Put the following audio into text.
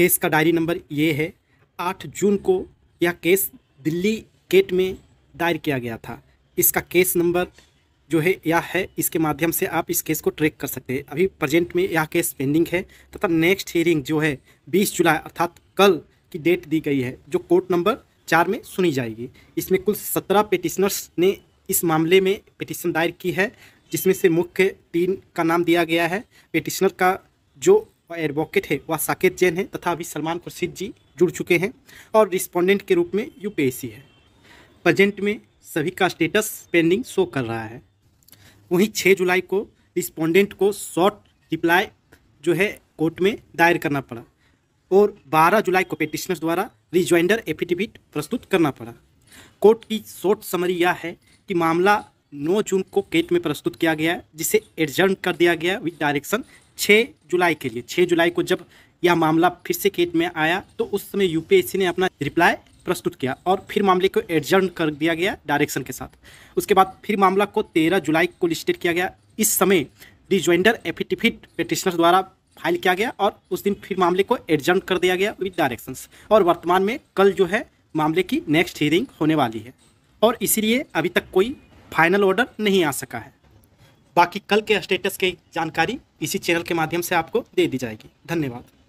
case का diary number ये है आठ जून को यह केस दिल्ली गेट में दायर किया गया था इसका केस नंबर जो है यह है इसके माध्यम से आप इस केस को ट्रैक कर सकते हैं अभी प्रेजेंट में यह केस पेंडिंग है तथा नेक्स्ट हियरिंग जो है 20 जुलाई अर्थात कल की डेट दी गई है जो कोर्ट नंबर चार में सुनी जाएगी इसमें कुल सत्रह पिटिशनर्स ने इस मामले में पिटिशन दायर की है जिसमें से मुख्य तीन का नाम दिया गया है पिटिशनर का जो और एडवोकेट है वह साकेत जैन है तथा अभी सलमान खुर्शीद जी जुड़ चुके हैं और रिस्पोंडेंट के रूप में यूपीएससी है प्रजेंट में सभी का स्टेटस पेंडिंग शो कर रहा है वहीं छः जुलाई को रिस्पोंडेंट को शॉर्ट रिप्लाई जो है कोर्ट में दायर करना पड़ा और 12 जुलाई को पेटिशनर्स द्वारा रिज्वाइंडर एफिडेविट प्रस्तुत करना पड़ा कोर्ट की शॉर्ट समरी यह है कि मामला 9 जून को केट में प्रस्तुत किया गया जिसे एडजर्न कर दिया गया विद डायरेक्शन छः जुलाई के लिए छः जुलाई को जब यह मामला फिर से केट में आया तो उस समय यूपीएससी ने अपना रिप्लाई प्रस्तुत किया और फिर मामले को एडजर्न कर दिया गया डायरेक्शन के साथ उसके बाद फिर मामला को तेरह जुलाई को लिस्टेड किया गया इस समय रिज्वाइंडर एफिडेविट पेटिशनर द्वारा फाइल किया गया और उस दिन फिर मामले को एडजर्न कर दिया गया विद डायरेक्शन और वर्तमान में कल जो है मामले की नेक्स्ट हियरिंग होने वाली है और इसीलिए अभी तक कोई फाइनल ऑर्डर नहीं आ सका है बाकी कल के स्टेटस की जानकारी इसी चैनल के माध्यम से आपको दे दी जाएगी धन्यवाद